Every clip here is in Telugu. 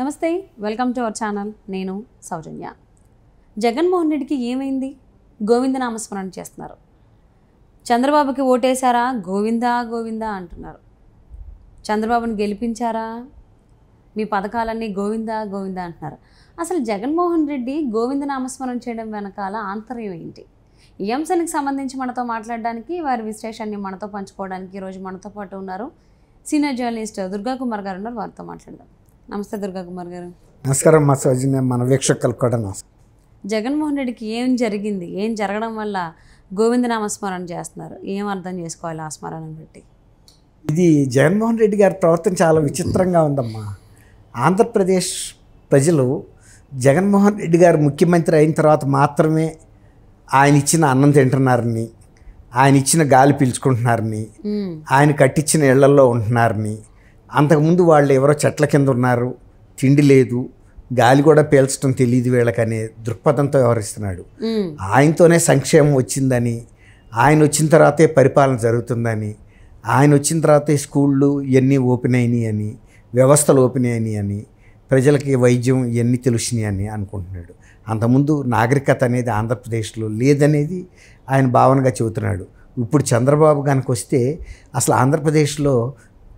నమస్తే వెల్కమ్ టు అవర్ ఛానల్ నేను సౌజన్య జగన్మోహన్ రెడ్డికి ఏమైంది గోవింద నామస్మరణ చేస్తున్నారు చంద్రబాబుకి ఓటేశారా గోవిందా గోవిందా అంటున్నారు చంద్రబాబుని గెలిపించారా మీ పథకాలన్నీ గోవిందా గోవిందా అంటున్నారు అసలు జగన్మోహన్ రెడ్డి గోవింద నామస్మరణ చేయడం వెనకాల ఆంతర్యం ఏంటి ఈ అంశానికి సంబంధించి మనతో మాట్లాడడానికి వారి విశేషాన్ని మనతో పంచుకోవడానికి ఈరోజు మనతో పాటు ఉన్నారు సీనియర్ జర్నలిస్ట్ దుర్గా కుమార్ గారు ఉన్నారు వారితో మాట్లాడదాం నమస్తే దుర్గా కుమార్ గారు నమస్కారం మా సౌజన్య మన వీక్షకులు కూడా నమస్కారం జగన్మోహన్ రెడ్డికి ఏం జరిగింది ఏం జరగడం వల్ల గోవింద నామస్మరణ చేస్తున్నారు ఏం అర్థం చేసుకోవాలి ఆ స్మరణను బట్టి ఇది జగన్మోహన్ రెడ్డి గారి ప్రవర్తన చాలా విచిత్రంగా ఉందమ్మా ఆంధ్రప్రదేశ్ ప్రజలు జగన్మోహన్ రెడ్డి గారు ముఖ్యమంత్రి అయిన తర్వాత మాత్రమే ఆయన ఇచ్చిన అన్నం తింటున్నారని ఆయన ఇచ్చిన గాలి పీల్చుకుంటున్నారని ఆయన కట్టించిన ఇళ్లలో ఉంటున్నారని అంతకుముందు వాళ్ళు ఎవరో చెట్ల కింద ఉన్నారు తిండి లేదు గాలి కూడా పీల్చడం తెలియదు వీళ్ళకనే దృక్పథంతో వ్యవహరిస్తున్నాడు ఆయనతోనే సంక్షేమం వచ్చిందని ఆయన వచ్చిన తర్వాతే పరిపాలన జరుగుతుందని ఆయన వచ్చిన తర్వాతే స్కూళ్ళు ఇవన్నీ ఓపెన్ అయినాయి అని వ్యవస్థలు ఓపెన్ అయినాయి అని ప్రజలకి వైద్యం ఇవన్నీ తెలిసినాయి అని అనుకుంటున్నాడు అంతకుముందు నాగరికత అనేది ఆంధ్రప్రదేశ్లో లేదనేది ఆయన భావనగా చెబుతున్నాడు ఇప్పుడు చంద్రబాబు కనుక వస్తే అసలు ఆంధ్రప్రదేశ్లో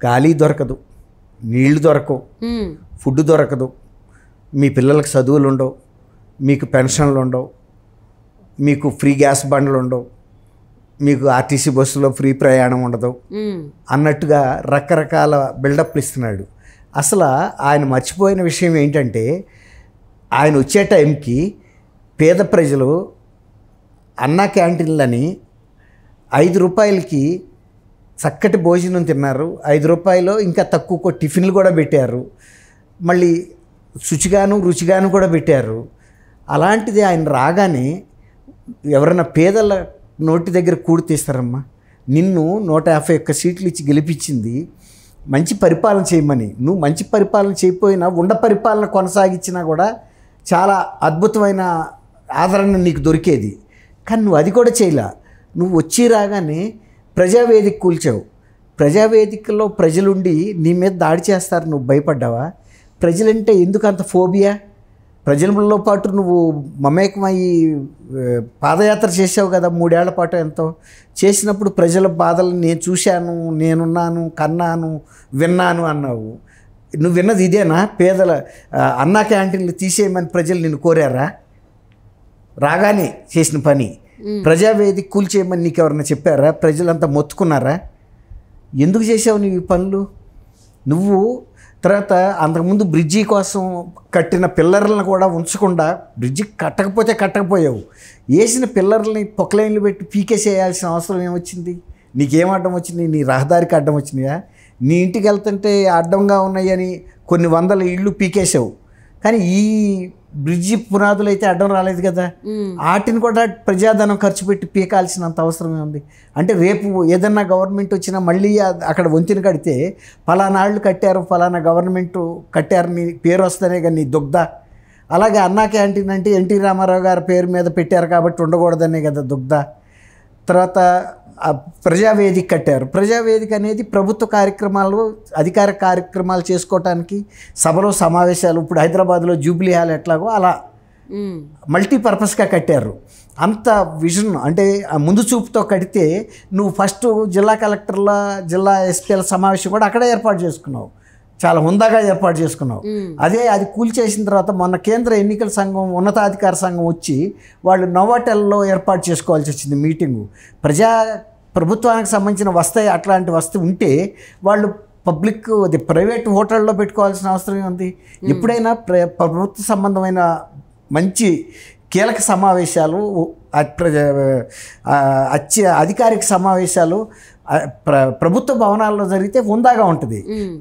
గాలి దొరకదు నీళ్లు దొరకవు ఫుడ్ దొరకదు మీ పిల్లలకు చదువులు ఉండవు మీకు పెన్షన్లు ఉండవు మీకు ఫ్రీ గ్యాస్ బండ్లు ఉండవు మీకు ఆర్టీసీ బస్సులో ఫ్రీ ప్రయాణం ఉండదు అన్నట్టుగా రకరకాల బిల్డప్లు ఇస్తున్నాడు అసలు ఆయన మర్చిపోయిన విషయం ఏంటంటే ఆయన వచ్చే టైంకి పేద ప్రజలు అన్న క్యాంటీన్లని ఐదు రూపాయలకి చక్కటి భోజనం తిన్నారు ఐదు రూపాయలు ఇంకా తక్కువ టిఫిన్లు కూడా పెట్టారు మళ్ళీ శుచిగాను రుచిగాను కూడా పెట్టారు అలాంటిది ఆయన రాగానే ఎవరైనా పేదల నోటి దగ్గర తీస్తారమ్మా నిన్ను నూట యాభై ఒక్క సీట్లు ఇచ్చి గెలిపించింది మంచి పరిపాలన చేయమని నువ్వు మంచి పరిపాలన చేయకపోయినా ఉండ పరిపాలన కొనసాగించినా కూడా చాలా అద్భుతమైన ఆదరణ నీకు దొరికేది కానీ నువ్వు అది కూడా చేయలే నువ్వు వచ్చి రాగానే ప్రజావేదిక కూల్చావు ప్రజావేదికలో ప్రజలుండి నీ మీద దాడి చేస్తారు నువ్వు భయపడ్డావా ప్రజలంటే ఎందుకు అంత ఫోబియా ప్రజలలో పాటు నువ్వు మమేకమయ్యి పాదయాత్ర చేసావు కదా మూడేళ్ల పాటు ఎంతో చేసినప్పుడు ప్రజల బాధలు నేను చూశాను నేనున్నాను కన్నాను విన్నాను అన్నావు నువ్వు విన్నది ఇదేనా పేదల అన్నా క్యాంటీన్లు తీసేయమని ప్రజలు నిన్ను కోరారా రాగానే చేసిన పని ప్రజావేది చేయమని నీకు ఎవరైనా చెప్పారా ప్రజలంతా మొత్తుకున్నారా ఎందుకు చేసావు నువ్వు ఈ పనులు నువ్వు తర్వాత అంతకుముందు బ్రిడ్జి కోసం కట్టిన పిల్లర్లను కూడా ఉంచకుండా బ్రిడ్జి కట్టకపోతే కట్టకపోయావు వేసిన పిల్లర్లని పొక్లైన్లు పెట్టి పీకేసేయాల్సిన అవసరం ఏమొచ్చింది నీకేం అడ్డం వచ్చింది నీ రహదారికి అడ్డం వచ్చినాయా నీ ఇంటికి వెళ్తుంటే అడ్డంగా ఉన్నాయని కొన్ని వందల ఇళ్ళు పీకేసావు కానీ ఈ బ్రిడ్జి పునాదులు అయితే అడ్డం రాలేదు కదా వాటిని కూడా ప్రజాధనం ఖర్చు పెట్టి పీకాల్సినంత అవసరమే ఉంది అంటే రేపు ఏదన్నా గవర్నమెంట్ వచ్చినా మళ్ళీ అక్కడ వంతిని కడితే ఫలానాళ్ళు కట్టారు ఫలానా గవర్నమెంట్ కట్టారని పేరు వస్తేనే కానీ దుగ్ధ అలాగే అన్నా క్యాంటీన్ అంటే ఎన్టీ రామారావు గారి పేరు మీద పెట్టారు కాబట్టి ఉండకూడదనే కదా దుగ్ధ తర్వాత ప్రజావేదిక కట్టారు ప్రజావేదిక అనేది ప్రభుత్వ కార్యక్రమాలు అధికార కార్యక్రమాలు చేసుకోవటానికి సభలో సమావేశాలు ఇప్పుడు హైదరాబాద్లో జూబ్లీ హాల్ ఎట్లాగో అలా మల్టీపర్పస్గా కట్టారు అంత విజన్ అంటే ముందు చూపుతో కడితే నువ్వు ఫస్ట్ జిల్లా కలెక్టర్ల జిల్లా ఎస్పీల సమావేశం కూడా అక్కడే ఏర్పాటు చేసుకున్నావు చాలా హుందాగా ఏర్పాటు చేసుకున్నావు అదే అది కూల్చేసిన తర్వాత మొన్న కేంద్ర ఎన్నికల సంఘం ఉన్నతాధికార సంఘం వచ్చి వాళ్ళు నోవాటెల్లో ఏర్పాటు చేసుకోవాల్సి వచ్చింది మీటింగు ప్రజా ప్రభుత్వానికి సంబంధించిన వస్తాయి అట్లాంటి వస్తు ఉంటే వాళ్ళు పబ్లిక్ అది ప్రైవేట్ హోటల్లో పెట్టుకోవాల్సిన అవసరం ఉంది ఎప్పుడైనా ప్ర ప్రభుత్వ సంబంధమైన మంచి కీలక సమావేశాలు ప్రజ అధికారిక సమావేశాలు ప్ర ప్రభుత్వ భవనాల్లో జరిగితే హుందాగా ఉంటుంది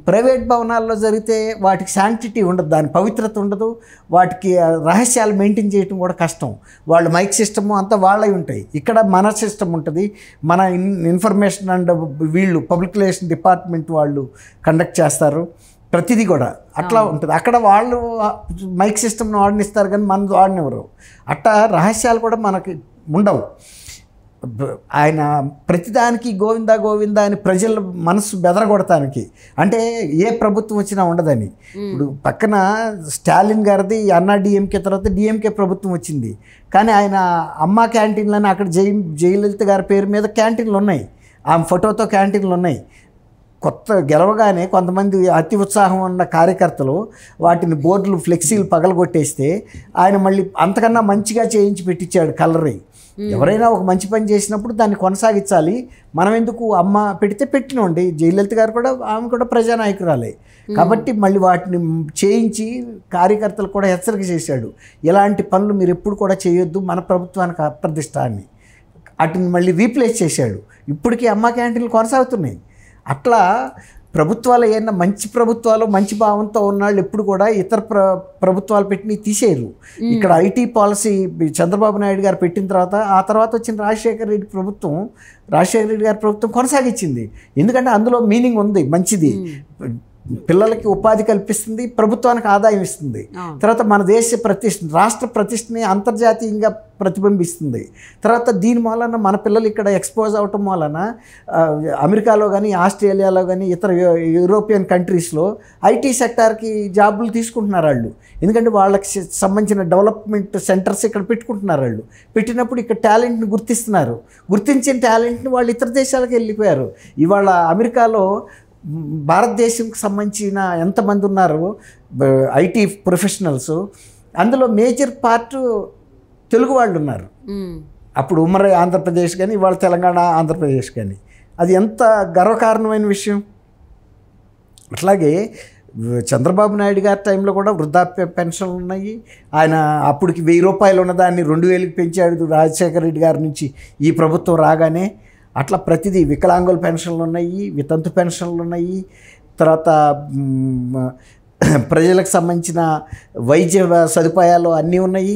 ప్రైవేట్ భవనాల్లో జరిగితే వాటికి శాంటిటీ ఉండదు దాని పవిత్రత ఉండదు వాటికి రహస్యాలు మెయింటైన్ చేయడం కూడా కష్టం వాళ్ళు మైక్ సిస్టమ్ అంతా వాళ్ళవి ఉంటాయి ఇక్కడ మన సిస్టమ్ ఉంటుంది మన ఇన్ఫర్మేషన్ అండ్ వీళ్ళు పబ్లిక్ రిలేషన్ డిపార్ట్మెంట్ వాళ్ళు కండక్ట్ చేస్తారు ప్రతిదీ కూడా అట్లా ఉంటుంది అక్కడ వాళ్ళు మైక్ సిస్టమ్ని వాడినిస్తారు కానీ మనం ఆడనివ్వరు అట్లా రహస్యాలు కూడా మనకి ఉండవు ఆయన ప్రతిదానికి గోవిందా గోవిందా అని ప్రజల మనసు బెదరగొడటానికి అంటే ఏ ప్రభుత్వం వచ్చినా ఉండదని ఇప్పుడు పక్కన స్టాలిన్ గారిది అన్నా డిఎంకే తర్వాత డిఎంకే ప్రభుత్వం వచ్చింది కానీ ఆయన అమ్మ అని అక్కడ జై జయలలిత గారి పేరు మీద క్యాంటీన్లు ఉన్నాయి ఆమె ఫోటోతో క్యాంటీన్లు ఉన్నాయి కొత్త గెలవగానే కొంతమంది అతి ఉత్సాహం ఉన్న కార్యకర్తలు వాటిని బోర్డులు ఫ్లెక్సీలు పగలగొట్టేస్తే ఆయన మళ్ళీ అంతకన్నా మంచిగా చేయించి పెట్టించాడు కలరీ ఎవరైనా ఒక మంచి పని చేసినప్పుడు దాన్ని కొనసాగించాలి మనం ఎందుకు అమ్మ పెడితే పెట్టినండి జయలలిత గారు కూడా ఆమె కూడా ప్రజానాయకురాలే కాబట్టి మళ్ళీ వాటిని చేయించి కార్యకర్తలు కూడా హెచ్చరిక చేశాడు ఇలాంటి పనులు మీరు ఎప్పుడు కూడా చేయొద్దు మన ప్రభుత్వానికి అప్రదిష్ట అని వాటిని మళ్ళీ రీప్లేస్ చేశాడు ఇప్పటికీ అమ్మ క్యాంటీన్లు కొనసాగుతున్నాయి అట్లా ప్రభుత్వాలు ఏమన్నా మంచి ప్రభుత్వాలు మంచి భావంతో ఉన్నాళ్ళు ఎప్పుడు కూడా ఇతర ప్ర ప్రభుత్వాలు పెట్టినవి తీసేయరు ఇక్కడ ఐటీ పాలసీ చంద్రబాబు నాయుడు గారు పెట్టిన తర్వాత ఆ తర్వాత వచ్చిన రాజశేఖర రెడ్డి ప్రభుత్వం రాజశేఖర రెడ్డి గారి ప్రభుత్వం కొనసాగించింది ఎందుకంటే అందులో మీనింగ్ ఉంది మంచిది పిల్లలకి ఉపాధి కల్పిస్తుంది ప్రభుత్వానికి ఆదాయం ఇస్తుంది తర్వాత మన దేశ ప్రతిష్ట రాష్ట్ర ప్రతిష్టని అంతర్జాతీయంగా ప్రతిబింబిస్తుంది తర్వాత దీని వలన మన పిల్లలు ఇక్కడ ఎక్స్పోజ్ అవటం వలన అమెరికాలో కానీ ఆస్ట్రేలియాలో కానీ ఇతర యూరోపియన్ కంట్రీస్లో ఐటీ సెక్టార్కి జాబులు తీసుకుంటున్నారు వాళ్ళు ఎందుకంటే వాళ్ళకి సంబంధించిన డెవలప్మెంట్ సెంటర్స్ ఇక్కడ పెట్టుకుంటున్నారు వాళ్ళు పెట్టినప్పుడు ఇక్కడ టాలెంట్ని గుర్తిస్తున్నారు గుర్తించిన టాలెంట్ని వాళ్ళు ఇతర దేశాలకు వెళ్ళిపోయారు ఇవాళ అమెరికాలో భారతదేశంకి సంబంధించిన ఎంతమంది ఉన్నారు ఐటీ ప్రొఫెషనల్స్ అందులో మేజర్ పార్ట్ తెలుగు వాళ్ళు ఉన్నారు అప్పుడు ఉమ్మర ఆంధ్రప్రదేశ్ కానీ ఇవాళ తెలంగాణ ఆంధ్రప్రదేశ్ కానీ అది ఎంత గర్వకారణమైన విషయం అట్లాగే చంద్రబాబు నాయుడు గారి టైంలో కూడా వృద్ధాప్య పెన్షన్లు ఉన్నాయి ఆయన అప్పటికి వెయ్యి రూపాయలు ఉన్నదాన్ని రెండు వేలకు పెంచాడు రాజశేఖర రెడ్డి గారి నుంచి ఈ ప్రభుత్వం రాగానే అట్లా ప్రతిదీ వికలాంగుల పెన్షన్లు ఉన్నాయి వితంతు పెన్షన్లు ఉన్నాయి తర్వాత ప్రజలకు సంబంధించిన వైద్య సదుపాయాలు అన్నీ ఉన్నాయి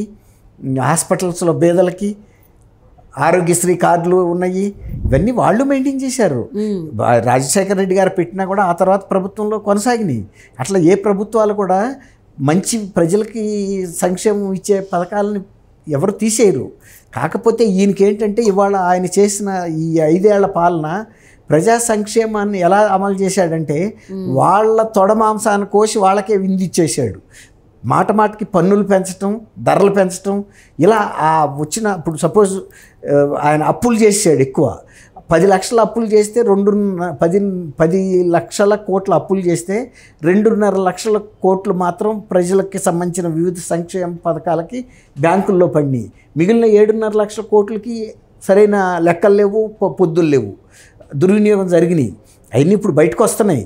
హాస్పిటల్స్లో పేదలకి ఆరోగ్యశ్రీ కార్డులు ఉన్నాయి ఇవన్నీ వాళ్ళు మెయింటైన్ చేశారు రాజశేఖర రెడ్డి గారు పెట్టినా కూడా ఆ తర్వాత ప్రభుత్వంలో కొనసాగినాయి అట్లా ఏ ప్రభుత్వాలు కూడా మంచి ప్రజలకి సంక్షేమం ఇచ్చే పథకాలని ఎవరు తీసేయరు కాకపోతే ఈయనకేంటంటే ఇవాళ ఆయన చేసిన ఈ ఐదేళ్ల పాలన ప్రజా సంక్షేమాన్ని ఎలా అమలు చేశాడంటే వాళ్ళ తొడ మాంసాన్ని కోసి వాళ్ళకే విందిచ్చేసాడు మాట మాటకి పన్నులు పెంచటం ధరలు పెంచటం ఇలా ఆ వచ్చిన ఇప్పుడు సపోజ్ ఆయన అప్పులు చేసాడు ఎక్కువ పది లక్షల అప్పులు చేస్తే రెండున్న పది పది లక్షల కోట్ల అప్పులు చేస్తే రెండున్నర లక్షల కోట్లు మాత్రం ప్రజలకి సంబంధించిన వివిధ సంక్షేమ పథకాలకి బ్యాంకుల్లో పడినాయి మిగిలిన ఏడున్నర లక్షల కోట్లకి సరైన లెక్కలు లేవు పొద్దులు లేవు దుర్వినియోగం జరిగినాయి అవన్నీ ఇప్పుడు బయటకు వస్తున్నాయి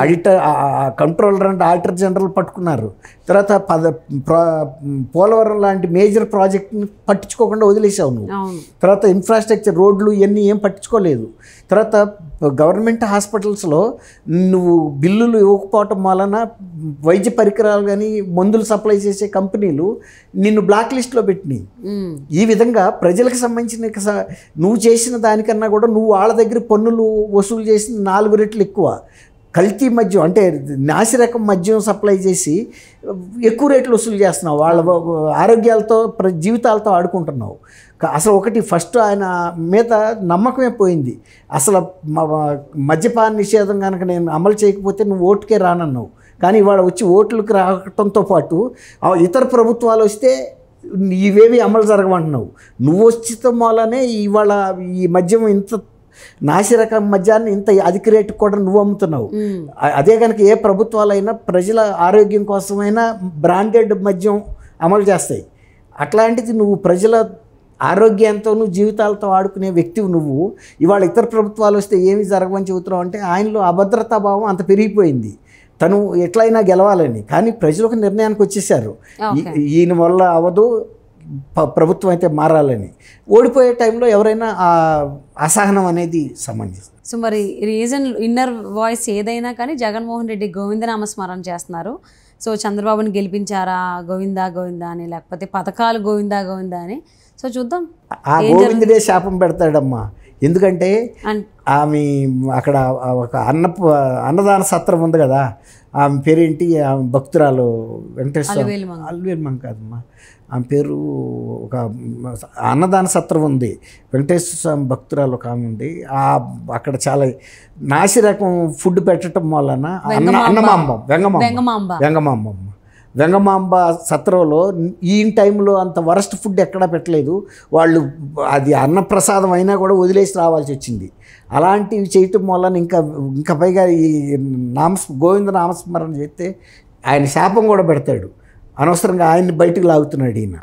ఆడిటర్ కంట్రోలర్ అంటే ఆడిటర్ జనరల్ పట్టుకున్నారు తర్వాత పద పోలవరం లాంటి మేజర్ ప్రాజెక్ట్ని పట్టించుకోకుండా వదిలేసావు నువ్వు తర్వాత ఇన్ఫ్రాస్ట్రక్చర్ రోడ్లు ఇవన్నీ ఏం పట్టించుకోలేదు తర్వాత గవర్నమెంట్ హాస్పిటల్స్లో నువ్వు బిల్లులు ఇవ్వకపోవటం వలన వైద్య పరికరాలు కానీ మందులు సప్లై చేసే కంపెనీలు నిన్ను బ్లాక్ లిస్ట్లో పెట్టినాయి ఈ విధంగా ప్రజలకు సంబంధించిన నువ్వు చేసిన దానికన్నా కూడా నువ్వు వాళ్ళ దగ్గర పన్నులు వసూలు చేసిన నాలుగు రెట్లు ఎక్కువ కల్తీ మద్యం అంటే నాసిరకం మద్యం సప్లై చేసి ఎక్కువ రేట్లు వసూలు చేస్తున్నావు వాళ్ళ ఆరోగ్యాలతో ప్ర జీవితాలతో ఆడుకుంటున్నావు అసలు ఒకటి ఫస్ట్ ఆయన మీద నమ్మకమే పోయింది అసలు మద్యపాన నిషేధం కనుక నేను అమలు చేయకపోతే నువ్వు ఓటుకే రానన్నావు కానీ ఇవాళ వచ్చి ఓట్లకు రావటంతో పాటు ఇతర ప్రభుత్వాలు వస్తే ఇవేవి అమలు జరగమంటున్నావు నువ్వు వచ్చిన వల్లనే ఇవాళ ఈ మద్యం ఇంత నాసిరకం మద్యాన్ని ఇంత అధిక రేటు కూడా నువ్వు అమ్ముతున్నావు అదే కనుక ఏ ప్రభుత్వాలైనా ప్రజల ఆరోగ్యం కోసమైనా బ్రాండెడ్ మద్యం అమలు చేస్తాయి అట్లాంటిది నువ్వు ప్రజల ఆరోగ్యంతోనూ జీవితాలతో ఆడుకునే వ్యక్తివి నువ్వు ఇవాళ ఇతర ప్రభుత్వాలు వస్తే ఏమి జరగమని చెబుతున్నావు అంటే ఆయనలో అభద్రతా భావం అంత పెరిగిపోయింది తను ఎట్లయినా గెలవాలని కానీ ప్రజలకు నిర్ణయానికి వచ్చేసారు ఈయన వల్ల అవదు ప్రభుత్వం అయితే మారాలని ఓడిపోయే టైంలో ఎవరైనా ఆ అసహనం అనేది సమంజసం సో మరి రీజన్ ఇన్నర్ వాయిస్ ఏదైనా కానీ జగన్మోహన్ రెడ్డి గోవింద స్మరణ చేస్తున్నారు సో చంద్రబాబుని గెలిపించారా గోవిందా గోవిందా అని లేకపోతే పథకాలు గోవిందా గోవిందా అని సో చూద్దాం ఆ గోవిందుడే శాపం పెడతాడమ్మా ఎందుకంటే ఆమె అక్కడ ఒక అన్న అన్నదాన సత్రం ఉంది కదా ఆమె పేరేంటి ఆమె భక్తురాలు వెంకటేశ్వర అల్వేల్మం కాదమ్మా ఆమె పేరు ఒక అన్నదాన సత్రం ఉంది వెంకటేశ్వర స్వామి భక్తురాలు ఒక ఆమె ఉంది ఆ అక్కడ చాలా నాసిరకం ఫుడ్ పెట్టడం వలన అన్న అన్నమాంబం వెంగమాంబం వెంగమాంబం వెంగమాంబ సత్రంలో ఈ టైంలో అంత వరస్ట్ ఫుడ్ ఎక్కడా పెట్టలేదు వాళ్ళు అది అన్నప్రసాదం అయినా కూడా వదిలేసి రావాల్సి వచ్చింది అలాంటివి చేయటం వల్ల ఇంకా ఇంకా పైగా ఈ నామస్ గోవింద నామస్మరణ చేస్తే ఆయన శాపం కూడా పెడతాడు అనవసరంగా ఆయన్ని బయటకు లాగుతున్నాడు ఈయన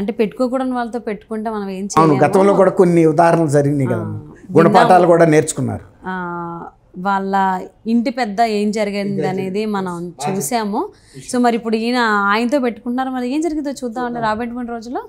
అంటే పెట్టుకోకూడని వాళ్ళతో పెట్టుకుంటే మనం ఏం చేయాలి గతంలో కూడా కొన్ని ఉదాహరణలు జరిగినాయి కదా గుణపాఠాలు కూడా నేర్చుకున్నారు వాళ్ళ ఇంటి పెద్ద ఏం జరిగింది అనేది మనం చూసాము సో మరి ఇప్పుడు ఈయన ఆయనతో పెట్టుకుంటున్నారు మరి ఏం జరిగిందో చూద్దాం అంటే రాబెట్టుకున్న రోజుల్లో